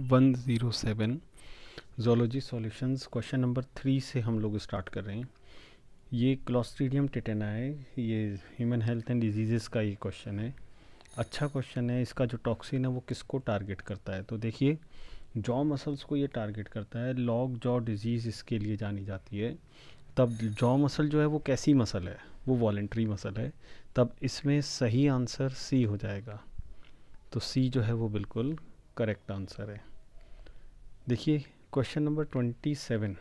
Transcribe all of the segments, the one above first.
One zero seven zoology solutions question number three से हम लोग स्टार्ट कर रहे हैं ये क्लॉस्ट्रीडियम टिटेना है ये ह्यूमन हेल्थ एंड डिजीज़ का ये क्वेश्चन है अच्छा क्वेश्चन है इसका जो टॉक्सिन है वो किसको टारगेट करता है तो देखिए जॉ मसल्स को ये टारगेट करता है लॉग जॉ डिजीज़ इसके लिए जानी जाती है तब जॉ मसल जो है वो कैसी मसल है वो वॉल्ट्री मसल है तब इसमें सही आंसर सी हो जाएगा तो सी जो है वो बिल्कुल करेक्ट आंसर है देखिए question number twenty seven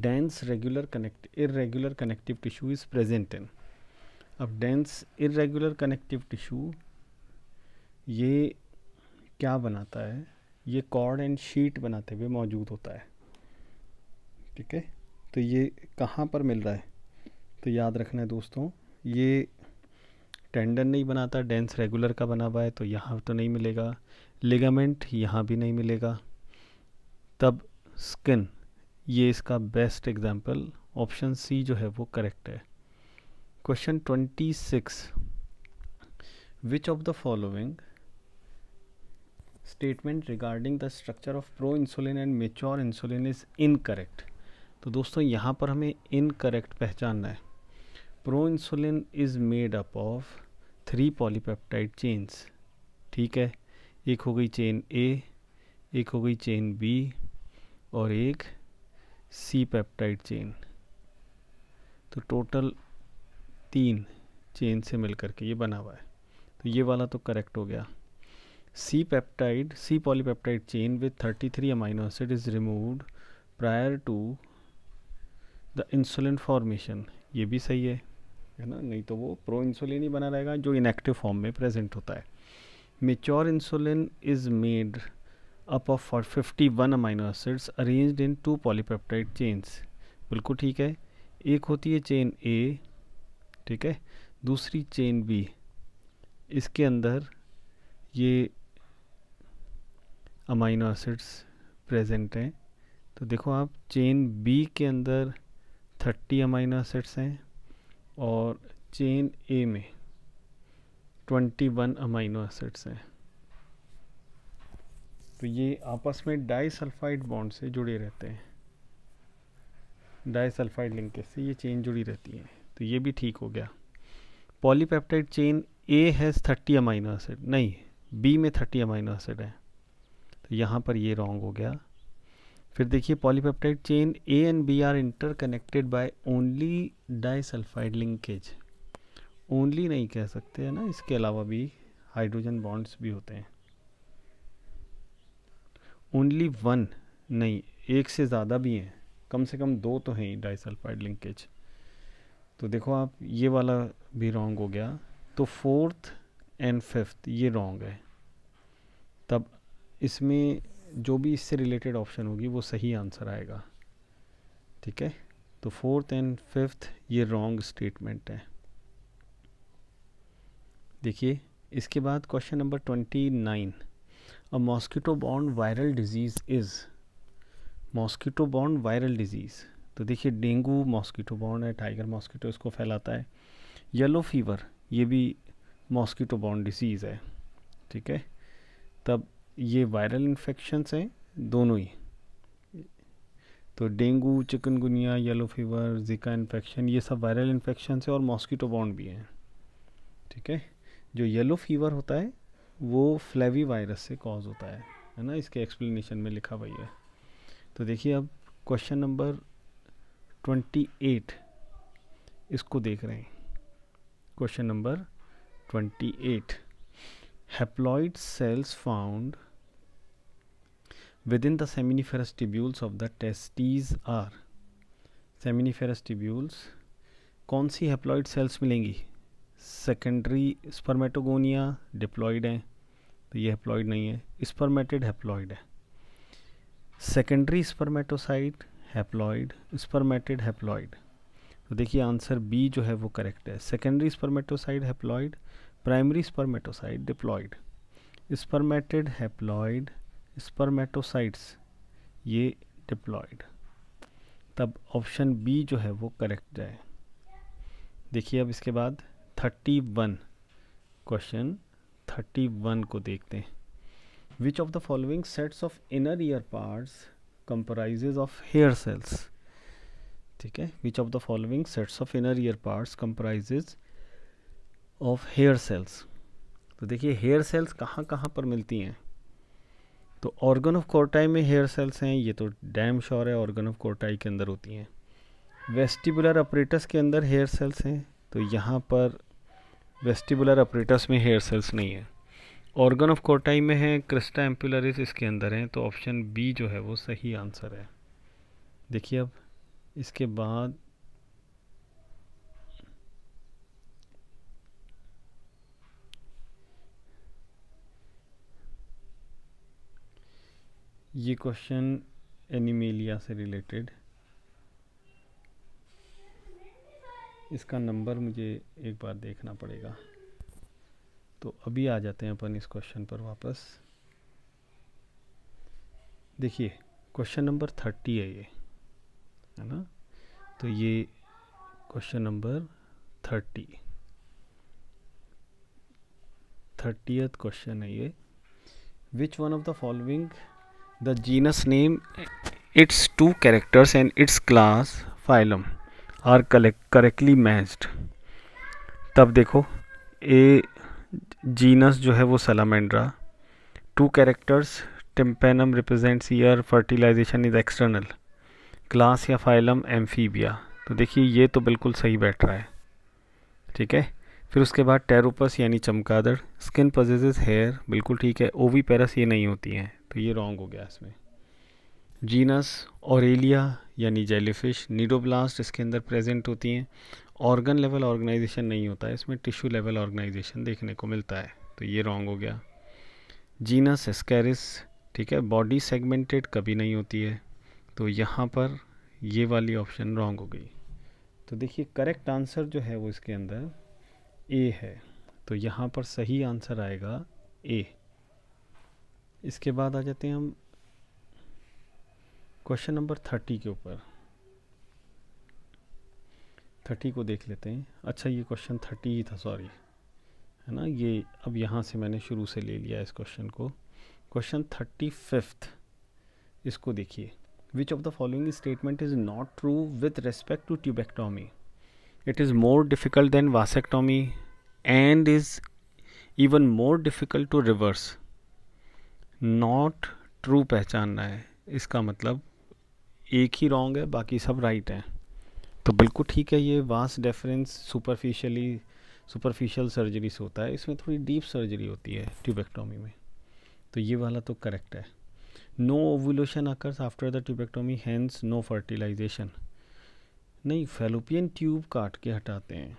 dense regular connect irregular connective tissue is present in अब डेंस इरेगुलर कनेक्टिव टिश्यू ये क्या बनाता है ये कॉर्ड एंड शीट बनाते हुए मौजूद होता है ठीक है तो ये कहाँ पर मिल रहा है तो याद रखना है दोस्तों ये टेंडन नहीं बनाता डेंस रेगुलर का बना हुआ है तो यहाँ तो नहीं मिलेगा लिगामेंट यहाँ भी नहीं मिलेगा तब स्किन ये इसका बेस्ट एग्जाम्पल ऑप्शन सी जो है वो करेक्ट है question twenty six which of the following statement regarding the structure of pro insulin and mature insulin is incorrect तो दोस्तों यहाँ पर हमें इनकरेक्ट पहचानना है proinsulin is made up of three polypeptide chains ठीक है एक हो गई चेन ए एक हो गई चेन बी और एक सी पेप्टाइड चेन तो टोटल तीन चेन से मिलकर के ये बना हुआ है तो ये वाला तो करेक्ट हो गया C peptide C polypeptide chain with thirty three amino acid is removed prior to the insulin formation ये भी सही है है ना नहीं तो वो प्रो इंसुलिन ही बना रहेगा जो इनएक्टिव फॉर्म में प्रेजेंट होता है mature insulin is made up of for fifty one amino acids arrange in two polypeptide chains बिल्कुल ठीक है एक होती है चेन ए ठीक है दूसरी चेन बी इसके अंदर ये अमाइनो एसिड्स प्रेजेंट हैं तो देखो आप चेन बी के अंदर थर्टी अमाइनो एसिड्स हैं और चेन ए में 21 अमाइनो एसिड्स हैं तो ये आपस में सल्फाइड बॉन्ड से जुड़े रहते हैं डाईसल्फाइड लिंकेज से ये चेन जुड़ी रहती है तो ये भी ठीक हो गया polypeptide chain A has thirty amino acid नहीं बी में थर्टी अमाइनो एसिड है तो यहाँ पर ये रॉन्ग हो गया फिर देखिए polypeptide chain A and B are interconnected by only disulphide linkage only नहीं कह सकते है ना इसके अलावा भी हाइड्रोजन बॉन्ड्स भी होते हैं ओनली वन नहीं एक से ज़्यादा भी हैं कम से कम दो तो हैं डाई डाइसल्फाइड लिंकेज तो देखो आप ये वाला भी रॉन्ग हो गया तो फोर्थ एंड फिफ्थ ये रॉन्ग है तब इसमें जो भी इससे रिलेटेड ऑप्शन होगी वो सही आंसर आएगा ठीक है तो फोर्थ एंड फिफ्थ ये रॉन्ग स्टेटमेंट है देखिए इसके बाद question number twenty nine a mosquito bond viral disease is mosquito bond viral disease तो देखिए डेंगू मॉस्किटो बॉन्ड है टाइगर मॉस्किटो इसको फैलाता है येलो फीवर ये भी मॉस्किटो बॉन्ड डिजीज है ठीक है तब ये वायरल इन्फेक्शन्स हैं दोनों ही तो dengue chikungunya yellow fever zika infection ये सब वायरल इन्फेक्शन है और मॉस्किटो बॉन्ड भी हैं ठीक है जो येलो फीवर होता है वो फ्लेवी वायरस से कॉज होता है है ना इसके एक्सप्लेनेशन में लिखा हुआ है तो देखिए अब क्वेश्चन नंबर ट्वेंटी एट इसको देख रहे हैं question number twenty eight haploid cells found within the seminiferous tubules of the testes are seminiferous tubules कौन सी हेप्लॉइड सेल्स मिलेंगी सेकेंडरी स्पर्मेटोगोनिया डिप्लॉइड हैं तो ये हेप्लॉइड नहीं है स्पर्मेटेड हेप्लॉइड है secondary spermatocyte haploid spermatid haploid तो देखिए आंसर बी जो है वो करेक्ट है secondary spermatocyte haploid primary spermatocyte diploid spermatid haploid spermatocytes ये डिप्लॉयड तब ऑप्शन बी जो है वो करेक्ट जाए देखिए अब इसके बाद thirty one question thirty one को देखते हैं which of the following sets of inner ear parts comprise of hair cells ठीक है which of the following sets of inner ear parts comprises of hair cells तो देखिए hair cells कहाँ कहाँ पर मिलती हैं तो ऑर्गन ऑफ कोर्टाई में हेयर सेल्स हैं ये तो डैम श्योर है ऑर्गन ऑफ कोर्टाई के अंदर होती हैं वेस्टिबुलर ऑपरेटस के अंदर हेयर सेल्स हैं तो यहाँ पर वेस्टिबुलर ऑपरेटस में हेयर सेल्स नहीं है ऑर्गन ऑफ कोर्टाई में है क्रिस्टा एम्पुलरिस इसके अंदर हैं तो ऑप्शन बी जो है वो सही आंसर है देखिए अब इसके बाद ये क्वेश्चन एनिमेलिया से रिलेटेड इसका नंबर मुझे एक बार देखना पड़ेगा तो अभी आ जाते हैं अपन इस क्वेश्चन पर वापस देखिए क्वेश्चन नंबर थर्टी है ये है ना तो ये question number thirty thirtieth question है ये which one of the following genus name its two characters and its class phylum are collect correctly matched तब देखो ए जीनस जो है वो Salamandra two characters tympanum represents ear fertilization is external class या phylum Amphibia तो देखिए ये तो बिल्कुल सही बैठ रहा है ठीक है फिर उसके बाद टेरोपस यानी चमकादड़ स्किन पजेज हेयर बिल्कुल ठीक है ओवी पैरस ये नहीं होती हैं तो ये रॉन्ग हो गया इसमें जीनस औरेलिया यानी जेलीफिश नीडोब्लास्ट इसके अंदर प्रेजेंट होती हैं ऑर्गन लेवल ऑर्गेनाइजेशन नहीं होता है इसमें टिश्यू लेवल ऑर्गेनाइजेशन देखने को मिलता है तो ये रॉन्ग हो गया जीनस एस्कैरिस ठीक है बॉडी सेगमेंटेड कभी नहीं होती है तो यहाँ पर ये वाली ऑप्शन रॉन्ग हो गई तो देखिए करेक्ट आंसर जो है वो इसके अंदर ए है तो यहाँ पर सही आंसर आएगा ए इसके बाद आ जाते हैं हम क्वेश्चन नंबर थर्टी के ऊपर थर्टी को देख लेते हैं अच्छा ये क्वेश्चन थर्टी ही था सॉरी है ना ये अब यहाँ से मैंने शुरू से ले लिया इस क्वेश्चन को क्वेश्चन थर्टी फिफ्थ इसको देखिए which of the following statement is not true with respect to tubectomy it is more difficult than vasectomy and is even more difficult to reverse not true पहचानना है इसका मतलब एक ही wrong है बाकी सब राइट हैं तो बिल्कुल ठीक है ये vast difference superficially superficial surgery से होता है इसमें थोड़ी डीप सर्जरी होती है ट्यूबेक्टोमी में तो ये वाला तो करेक्ट है no ovulation occurs after the tubectomy hence no fertilization नहीं फेलोपियन ट्यूब काट के हटाते हैं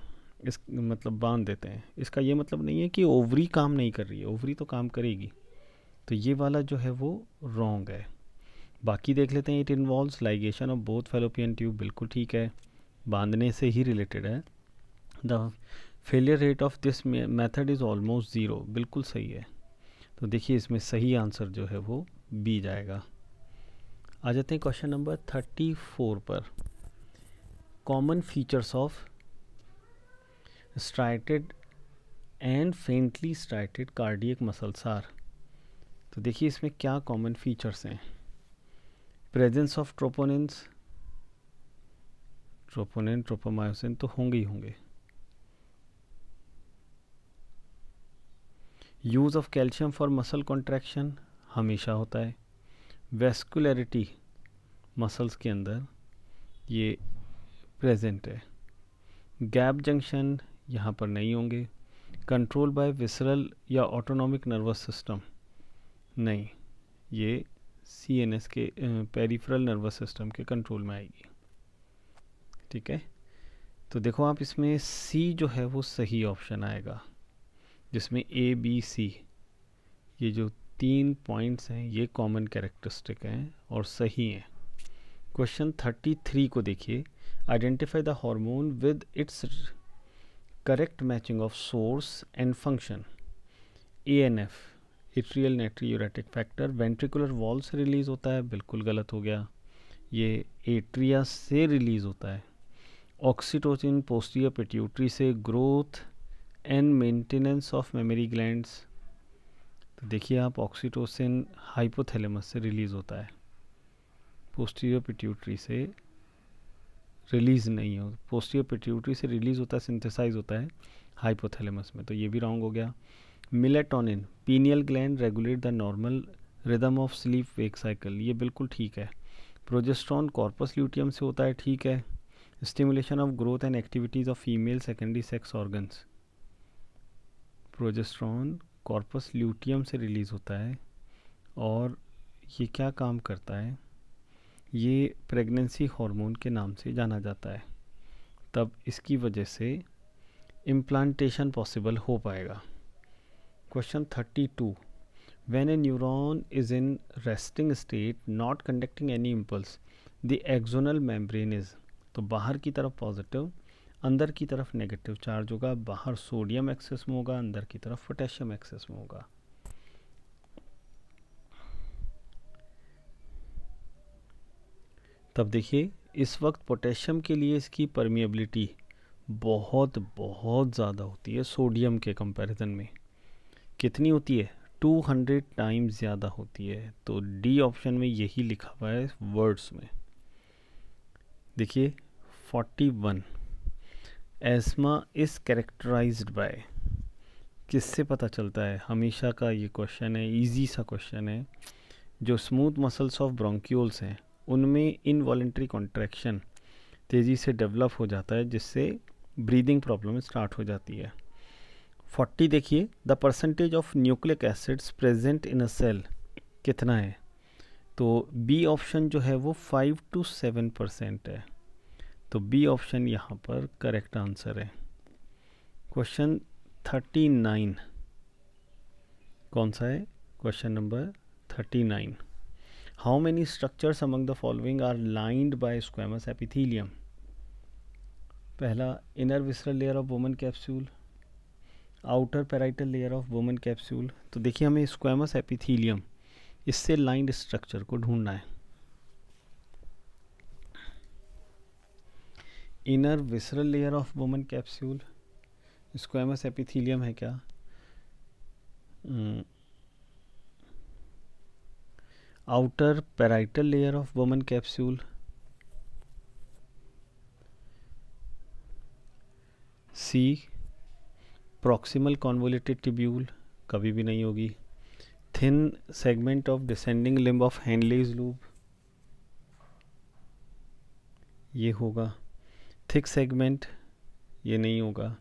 इस मतलब बांध देते हैं इसका ये मतलब नहीं है कि ओवरी काम नहीं कर रही है ओवरी तो काम करेगी तो ये वाला जो है वो रॉन्ग है बाकी देख लेते हैं it involve ligation of both fallopian tube बिल्कुल ठीक है बांधने से ही रिलेटेड है the failure rate of this method is almost zero बिल्कुल सही है तो देखिए इसमें सही आंसर जो है वो बी जाएगा आ जाते हैं क्वेश्चन नंबर थर्टी फोर पर common features of striated and faintly striated cardiac muscles are तो देखिए इसमें क्या कॉमन फीचर्स हैं presence of troponins troponin tropomyosin तो होंगे ही होंगे use of calcium for muscle contraction हमेशा होता है वेस्कुलरिटी मसल्स के अंदर ये प्रेजेंट है गैप जंक्शन यहाँ पर नहीं होंगे कंट्रोल बाय विसरल या ऑटोनॉमिक नर्वस सिस्टम नहीं ये सी एन एस के पेरीफ्रल नर्वस सिस्टम के कंट्रोल में आएगी ठीक है तो देखो आप इसमें सी जो है वो सही ऑप्शन आएगा जिसमें ए बी सी ये जो तीन पॉइंट्स हैं ये कॉमन कैरेक्टरिस्टिक हैं और सही हैं क्वेश्चन थर्टी थ्री को देखिए identify the hormone with its correct matching of source and function A N F atrial natriuretic factor ventricular wall से रिलीज़ होता है बिल्कुल गलत हो गया ये एट्रिया से रिलीज़ होता है ऑक्सीटोसिन पोस्टियर पिट्यूटरी से growth and maintenance of mammary glands तो देखिए आप ऑक्सीटोसिन हाइपोथैलेमस से रिलीज़ होता है पोस्टियर पिट्यूटरी से रिलीज़ नहीं हो पोस्टियर पिट्यूटरी से रिलीज़ होता है सिंथेसाइज होता है हाइपोथैलेमस में तो ये भी रॉन्ग हो गया melatonin pineal gland regulate the normal rhythm of sleep wake cycle ये बिल्कुल ठीक है प्रोजेस्ट्रॉन कॉर्पस ल्यूटियम से होता है ठीक है stimulation of growth and activities of female secondary sex organs progesterone corpus luteum से रिलीज़ होता है और ये क्या काम करता है ये प्रेगनेंसी हार्मोन के नाम से जाना जाता है तब इसकी वजह से इम्प्लांटेशन पॉसिबल हो पाएगा question thirty two when a neuron is in resting state not conducting any impulse the axonal membrane is तो बाहर की तरफ पॉजिटिव अंदर की तरफ नेगेटिव चार्ज होगा बाहर सोडियम एक्सेस में होगा अंदर की तरफ पोटेशियम एक्सेस में होगा तब देखिए इस वक्त पोटेशियम के लिए इसकी परमिएबिलिटी बहुत बहुत ज़्यादा होती है सोडियम के कंपैरिजन में कितनी होती है 200 टाइम्स ज़्यादा होती है तो डी ऑप्शन में यही लिखा हुआ है वर्ड्स में देखिए 41 एस्मा इज़ करेक्टराइज्ड बाय किससे पता चलता है हमेशा का ये क्वेश्चन है इजी सा क्वेश्चन है जो स्मूथ मसल्स ऑफ ब्रोंक्यूल्स हैं उनमें वॉलेंट्री कॉन्ट्रैक्शन तेज़ी से डेवलप हो जाता है जिससे ब्रीदिंग प्रॉब्लम स्टार्ट हो जाती है फोर्टी देखिए the percentage of nucleic acids present in a cell कितना है तो बी ऑप्शन जो है वो फाइव टू सेवन परसेंट है तो बी ऑप्शन यहाँ पर करेक्ट आंसर है क्वेश्चन थर्टी नाइन कौन सा है question number thirty nine how many structures among the following are lined by squamous epithelium पहला inner visceral layer of Bowman capsule outer parietal layer of Bowman capsule तो देखिए हमें squamous epithelium इससे lined structure को ढूंढना है inner visceral layer of Bowman capsule squamous epithelium है क्या outer parietal layer of Bowman capsule C proximal convoluted tubule कभी भी नहीं होगी thin segment of descending limb of Henle's loop ये होगा थिक सेगमेंट ये नहीं होगा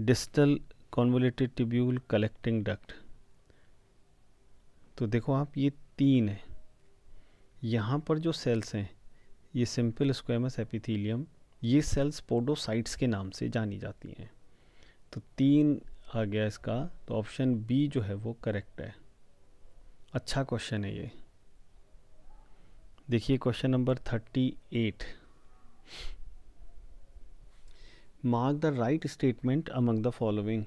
distal convoluted tubule collecting duct तो देखो आप ये तीन है यहाँ पर जो सेल्स हैं ये सिंपल स्क्वेमस एपिथीलियम ये सेल्स पोडोसाइट्स के नाम से जानी जाती हैं तो तीन आ गया इसका तो ऑप्शन बी जो है वो करेक्ट है अच्छा क्वेश्चन है ये देखिए question number thirty eight mark the right statement among the following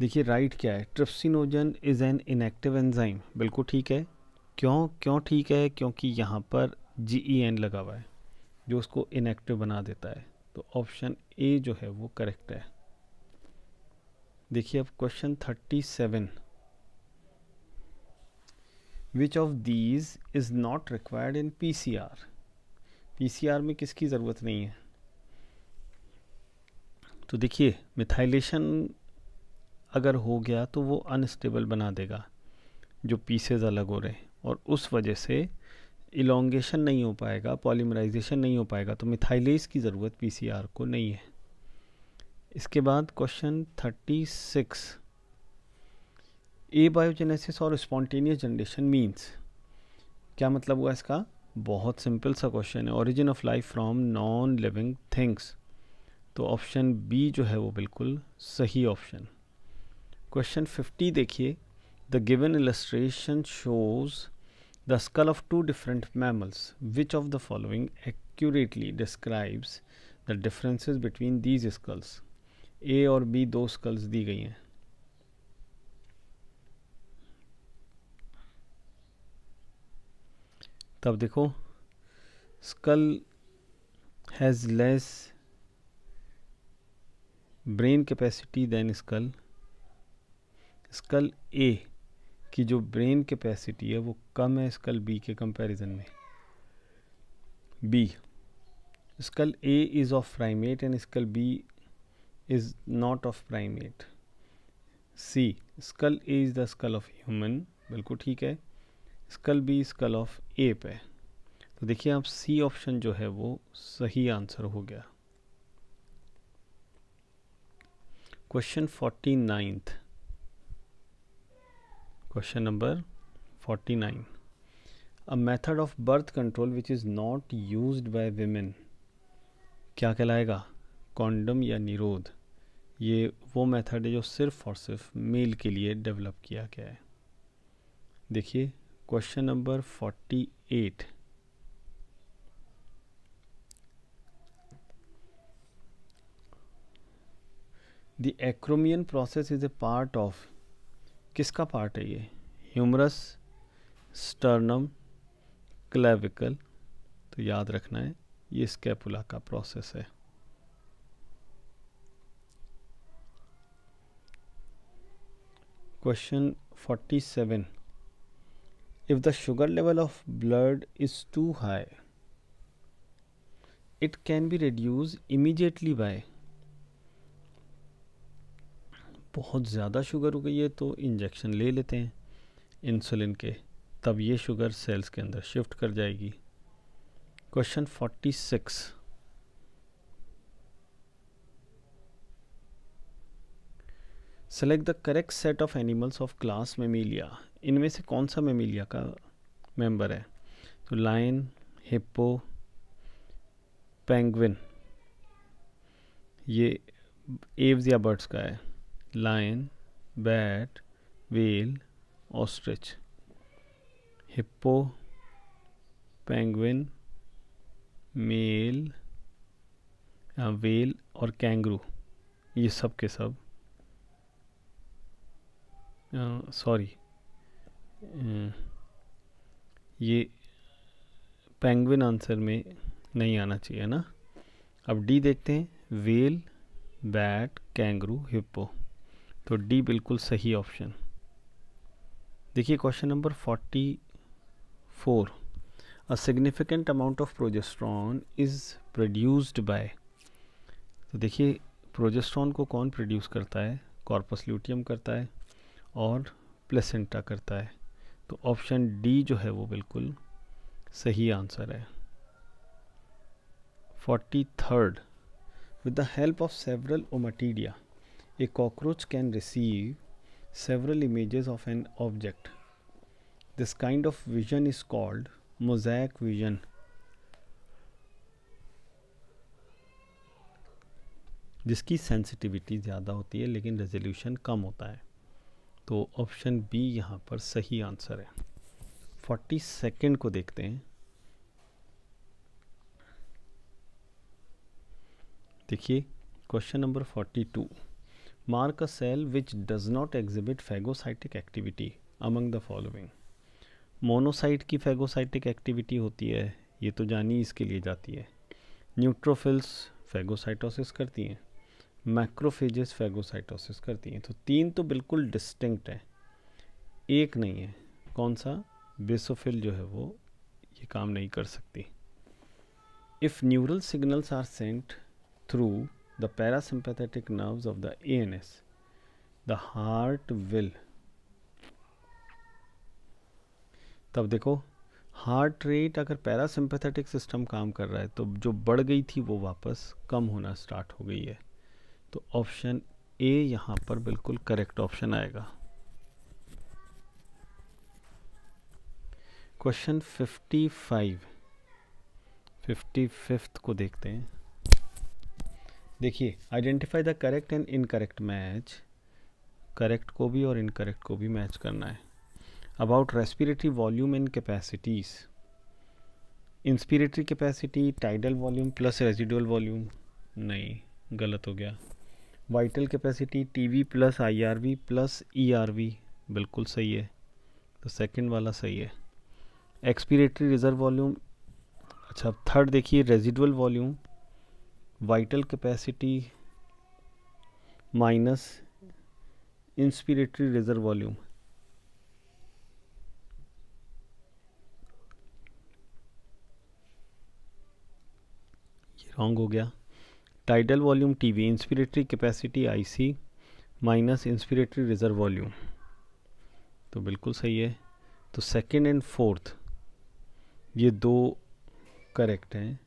देखिए राइट क्या है trypsinogen is an inactive enzyme बिल्कुल ठीक है क्यों क्यों ठीक है क्योंकि यहाँ पर जी ई एन लगा हुआ है जो उसको इनएक्टिव बना देता है तो ऑप्शन ए जो है वो करेक्ट है देखिए अब question thirty seven which of these is not required in P C R P C R में किसकी ज़रूरत नहीं है तो देखिए मिथाइलेशन अगर हो गया तो वो अनस्टेबल बना देगा जो पीसेज अलग हो रहे हैं और उस वजह से इलोंगेशन नहीं हो पाएगा पॉलीमराइजेशन नहीं हो पाएगा तो मिथाइलेज की ज़रूरत पीसीआर को नहीं है इसके बाद question thirty six abiogenesis और स्पॉन्टेनियस जनरेशन मीन्स क्या मतलब हुआ इसका बहुत सिंपल सा क्वेश्चन है origin of life from non living things तो ऑप्शन बी जो है वो बिल्कुल सही ऑप्शन क्वेश्चन फिफ्टी देखिए the given illustration shows The skull of two different mammals. Which of the following accurately describes the differences between these skulls? A or B Those skulls दी गई हैं तब skull has less brain capacity than skull skull A कि जो brain capacity है वो कम है स्कल बी के कंपैरिजन में B skull A is of primate and skull B is not of primate C skull A is the skull of human बिल्कुल ठीक है skull B skull of ape है तो देखिए आप सी ऑप्शन जो है वो सही आंसर हो गया question forty ninth question number forty nine a method of birth control which is not use by women क्या कहलाएगा कॉन्डम या निरोध ये वो मेथड है जो सिर्फ और सिर्फ मेल के लिए डेवलप किया गया है देखिए question number forty eight the acromion process is a part of किसका पार्ट है ये ह्यूमरस स्टर्नम क्लेविकल तो याद रखना है ये स्केपुला का प्रोसेस है question 47 if the sugar level of blood is too high it can be reduce immediately by बहुत ज़्यादा शुगर हो गई है तो इंजेक्शन ले लेते हैं इंसुलिन के तब ये शुगर सेल्स के अंदर शिफ्ट कर जाएगी question forty six select the correct set of animals of class Mammalia इनमें से कौन सा मेमीलिया का मेंबर है तो लाइन हिप्पो पेंगविन ये एव्स या बर्ड्स का है lion, bat, whale, ostrich, hippo penguin, मेल वेल और कैंगरू ये सब के सब सॉरी ये पेंगविन आंसर में नहीं आना चाहिए ना अब डी देखते हैं वेल बैट कैंगरू हिप्पो तो डी बिल्कुल सही ऑप्शन देखिए question number forty four a significant amount of progesterone is produced by तो देखिए प्रोजेस्ट्रॉन को कौन प्रोड्यूस करता है कॉर्पस ल्यूटियम करता है और प्लेसेंटा करता है तो ऑप्शन डी जो है वो बिल्कुल सही आंसर है forty third with the help of several ommatidia a cockroach can receive several image of an object this kind of vision is called mosaic vision जिसकी सेंसिटिविटी ज़्यादा होती है लेकिन रेजोल्यूशन कम होता है तो ऑप्शन बी यहाँ पर सही आंसर है फोर्टी सेकेंड को देखते हैं देखिए question number forty two Mark a cell which does not exhibit phagocytic activity among the following. Monocyte की फैगोसाइटिक एक्टिविटी होती है ये तो जानी इसके लिए जाती है न्यूट्रोफिल्स फैगोसाइटोसिस करती हैं मैक्रोफेजेस फैगोसाइटोसिस करती हैं तो तीन तो बिल्कुल डिस्टिंक्ट है एक नहीं है कौन सा बेसोफिल जो है वो ये काम नहीं कर सकती if neural signals are sent through the parasympathetic nerves of the ANS, the heart will तब देखो हार्ट रेट अगर पैरासिम्पथेटिक सिस्टम काम कर रहा है तो जो बढ़ गई थी वो वापस कम होना स्टार्ट हो गई है तो ऑप्शन ए यहाँ पर बिल्कुल करेक्ट ऑप्शन आएगा क्वेश्चन 55 फिफ्टी फिफ्थ को देखते हैं देखिए identify the correct and incorrect match correct को भी और इनकरेक्ट को भी मैच करना है about respiratory volume and capacities inspiratory capacity tidal volume plus residual volume नहीं गलत हो गया vital capacity TV plus IRV plus ERV बिल्कुल सही है तो सेकंड वाला सही है एक्सपिरेटरी रिजर्व वॉल्यूम अच्छा थर्ड देखिए residual volume vital capacity minus inspiratory reserve volume ये रॉन्ग हो गया tidal volume T V inspiratory capacity I C minus inspiratory reserve volume तो बिल्कुल सही है तो सेकेंड एंड फोर्थ ये दो करेक्ट हैं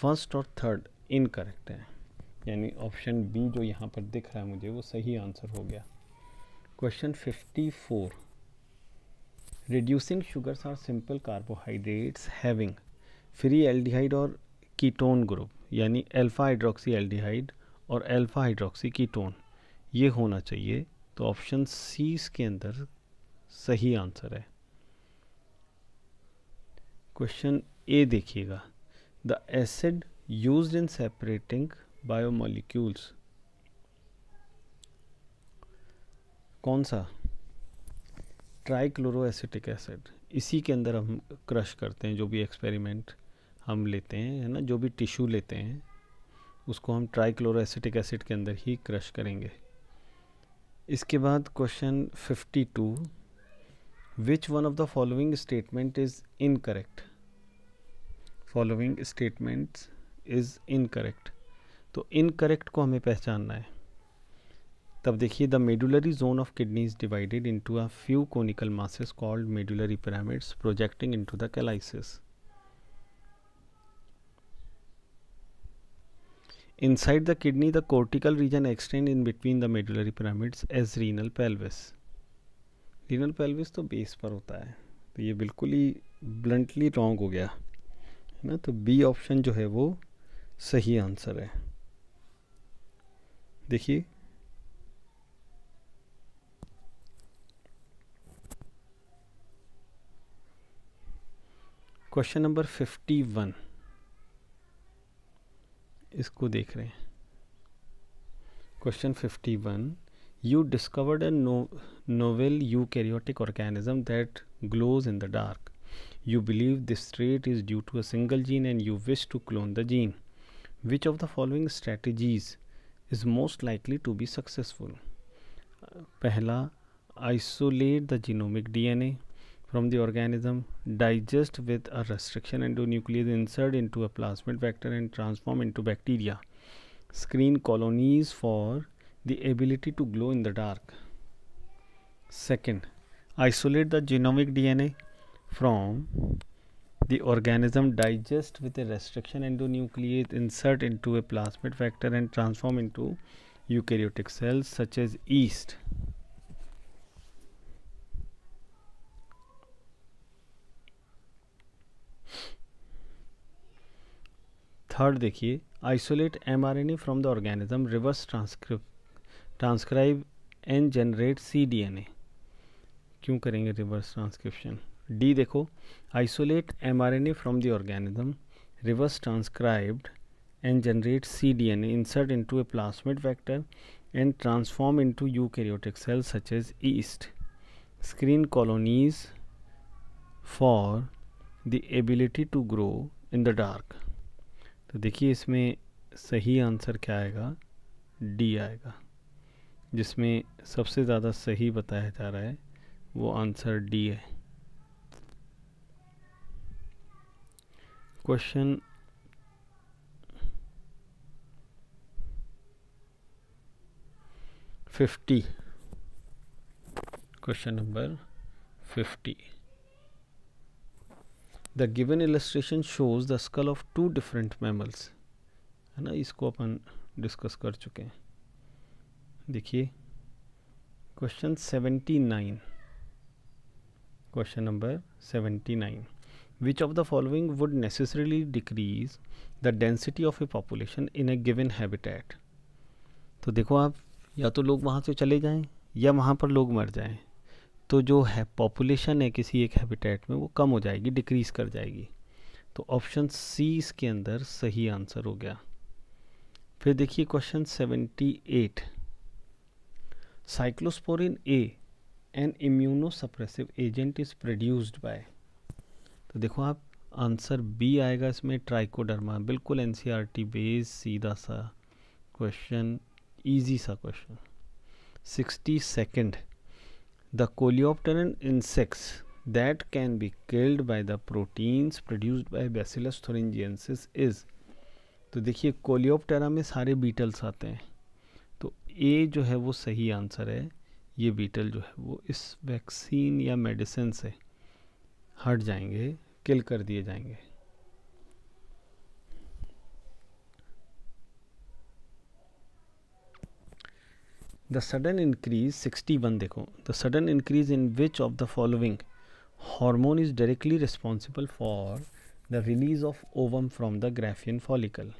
फर्स्ट और थर्ड इनकरेक्ट है यानी ऑप्शन बी जो यहाँ पर दिख रहा है मुझे वो सही आंसर हो गया question fifty four reducing sugars are simple carbohydrates having free aldehyde और कीटोन ग्रुप यानी एल्फा हाइड्रोक्सी एल्डिहाइड और एल्फा हाइड्रोक्सी कीटोन ये होना चाहिए तो ऑप्शन सी इसके अंदर सही आंसर है क्वेश्चन ए देखिएगा the acid used in separating biomolecules कौन सा ट्राईक्लोरोएसिटिक एसिड इसी के अंदर हम क्रश करते हैं जो भी एक्सपेरिमेंट हम लेते हैं है ना जो भी टिश्यू लेते हैं उसको हम ट्राईक्लोरोएसिटिक एसिड के अंदर ही क्रश करेंगे इसके बाद question 52 which one of the following statement is incorrect following statements is incorrect तो इनकरेक्ट को हमें पहचानना है तब देखिए the medullary zone of kidney is divided into a few conical masses called medullary pyramids projecting into the calyces Inside the kidney the cortical region extend in between the medullary pyramids as renal pelvis renal pelvis तो base पर होता है तो ये बिल्कुल ही bluntly wrong हो गया है ना तो बी ऑप्शन जो है वो सही आंसर है देखिए क्वेश्चन नंबर फिफ्टी वन इसको देख रहे हैं question fifty one you discovered a novel eukaryotic organism that glows in the dark you believe this trait is due to a single gene and you wish to clone the gene which of the following strategies is most likely to be successful पहला isolate the genomic DNA from the organism digest with a restriction endonuclease insert into a plasmid vector and transform into bacteria screen colonies for the ability to glow in the dark second isolate the genomic DNA from the organism digest with a restriction endonuclease insert into a plasmid vector, and transform into eukaryotic cells such as yeast third dekhiye isolate mrna from the organism reverse transcript transcribe and generate cdna kyun karenge reverse transcription D देखो isolate M R N A from the organism reverse transcribed and generate C D N A insert into a plasmid vector and transform into eukaryotic cell such as yeast screen colonies for the ability to grow in the dark तो देखिए इसमें सही answer क्या आएगा D आएगा जिसमें सबसे ज़्यादा सही बताया जा रहा है वो आंसर डी है question fifty question number fifty the given illustration shows the skull of two different mammals है ना इसको अपन डिस्कस कर चुके हैं देखिए question seventy nine question number seventy nine which of the following would necessarily decrease the density of a population in a given habitat तो देखो आप या तो लोग वहाँ से चले जाएँ या वहाँ पर लोग मर जाएँ तो जो है पॉपुलेशन है किसी एक हैबिटेट में वो कम हो जाएगी डिक्रीज़ कर जाएगी तो ऑप्शन सी इसके अंदर सही आंसर हो गया फिर देखिए question seventy eight cyclosporin A an immunosuppressive agent is produced by तो देखो आप आंसर बी आएगा इसमें ट्राइकोडर्मा बिल्कुल एन बेस e सीधा सा क्वेश्चन ईजी सा question sixty second the coleopteran insects that can be killed by the proteins produced by bacillus thuringiensis is तो देखिए कोलियोप्टेरा में सारे बीटल्स आते हैं तो ए जो है वो सही आंसर है ये बीटल जो है वो इस वैक्सीन या मेडिसिन से हट जाएंगे किल कर दिए जाएंगे द सडन इंक्रीज 61 देखो the sudden increase in which of the following hormone is directly responsible for the release of ovum from the graafian follicle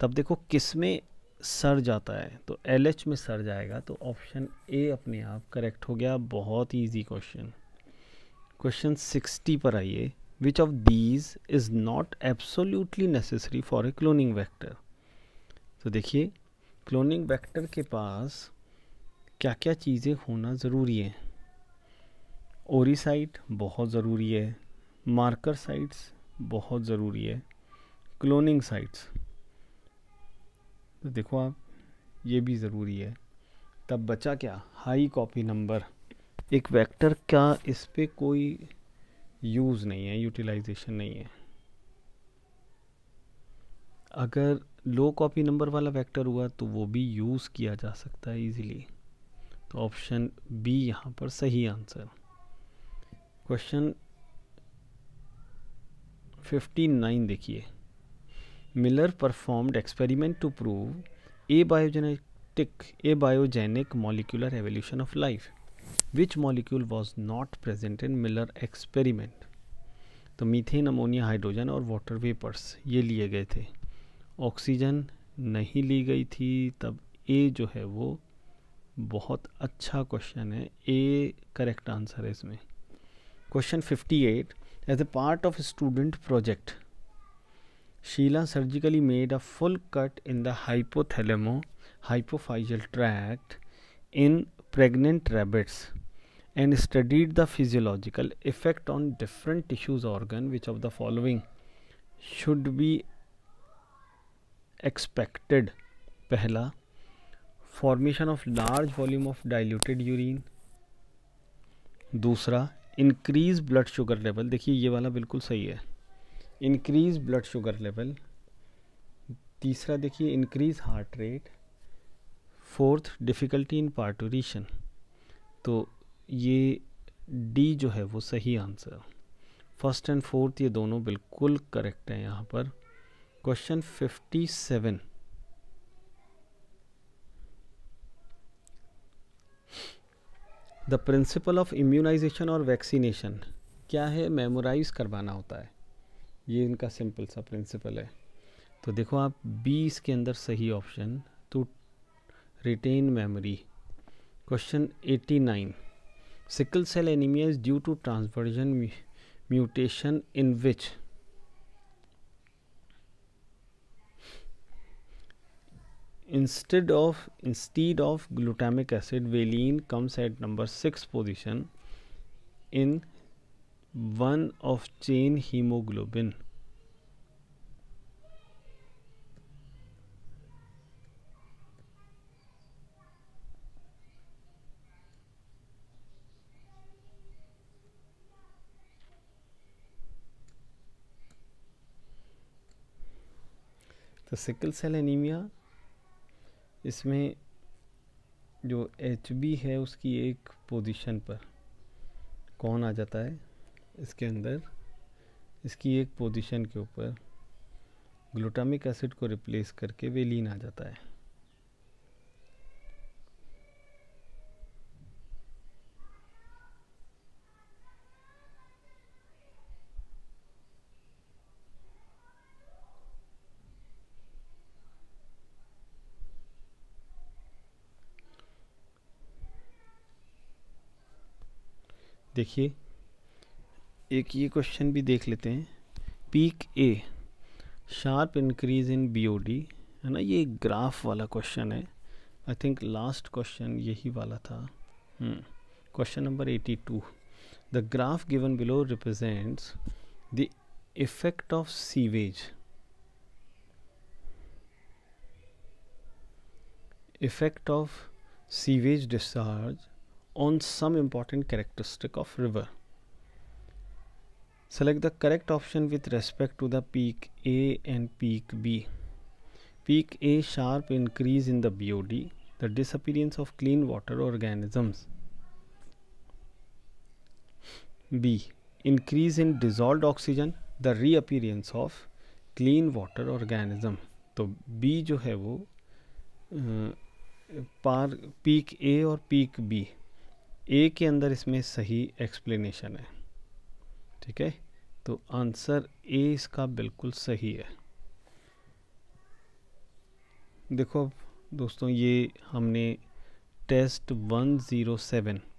तब देखो किस में सर जाता है तो एल में सर जाएगा तो ऑप्शन ए अपने आप करेक्ट हो गया बहुत ईजी क्वेश्चन क्वेश्चन सिक्सटी पर आइए which of these is not absolutely necessary for a cloning vector तो देखिए क्लोनिंग वैक्टर के पास क्या क्या चीज़ें होना ज़रूरी है ओरी साइट बहुत ज़रूरी है मार्कर साइट्स बहुत ज़रूरी है क्लोनिंग साइट्स तो देखो आप ये भी ज़रूरी है तब बचा क्या हाई कॉपी नंबर एक वेक्टर का इस पर कोई यूज़ नहीं है यूटिलाइजेशन नहीं है अगर लो कॉपी नंबर वाला वेक्टर हुआ तो वो भी यूज़ किया जा सकता है इजीली तो ऑप्शन बी यहाँ पर सही आंसर क्वेश्चन फिफ्टी नाइन देखिए Miller performed experiment to prove a biogenetic a biogenic molecular evolution of life which molecule was not present in Miller experiment तो मीथेन अमोनिया हाइड्रोजन और water vapours ये लिए गए थे ऑक्सीजन नहीं ली गई थी तब ए जो है वो बहुत अच्छा क्वेश्चन है ए करेक्ट आंसर है इसमें question 58 as a part of student project Sheela surgically made a full cut in the hypothalamo hypophyseal tract in pregnant rabbits and studied the physiological effect on different tissues organ which of the following should be expected पहला formation of large volume of diluted urine दूसरा increase blood sugar level देखिए ये वाला बिल्कुल सही है increase blood sugar level तीसरा देखिए increase heart rate fourth difficulty in parturition तो ये डी जो है वो सही आंसर फर्स्ट एंड फोर्थ ये दोनों बिल्कुल करेक्ट हैं यहाँ पर question fifty seven the principle of immunization और वैक्सीनेशन क्या है मेमोराइज करवाना होता है ये इनका सिंपल सा प्रिंसिपल है तो देखो आप बी इसके अंदर सही ऑप्शन तो retain memory. Question 89 Sickle cell anemia is due to transversion mu mutation in which? Instead of instead of glutamic acid, valine comes at number six position in one of chain hemoglobin. तो sickle cell anaemia इसमें जो H B है उसकी एक position पर कौन आ जाता है इसके अंदर इसकी एक पोजीशन के ऊपर ग्लूटामिक एसिड को रिप्लेस करके वेलिन आ जाता है देखिए एक ये क्वेश्चन भी देख लेते हैं peak a sharp increase in BOD है ना ये ग्राफ वाला क्वेश्चन है आई थिंक लास्ट क्वेश्चन यही वाला था question number eighty two the graph given below represents the effect of sewage effect of sewage discharge on some important characteristic of river. Select the correct option with respect to the peak A and peak B. Peak A sharp increase in the BOD, the disappearance of clean water organisms. B. Increase in dissolved oxygen, the reappearance of clean water organism. तो B जो है वो पार peak A और peak B. ए के अंदर इसमें सही explanation है ठीक है तो आंसर ए इसका बिल्कुल सही है देखो अब दोस्तों ये हमने टेस्ट वन जीरो सेवन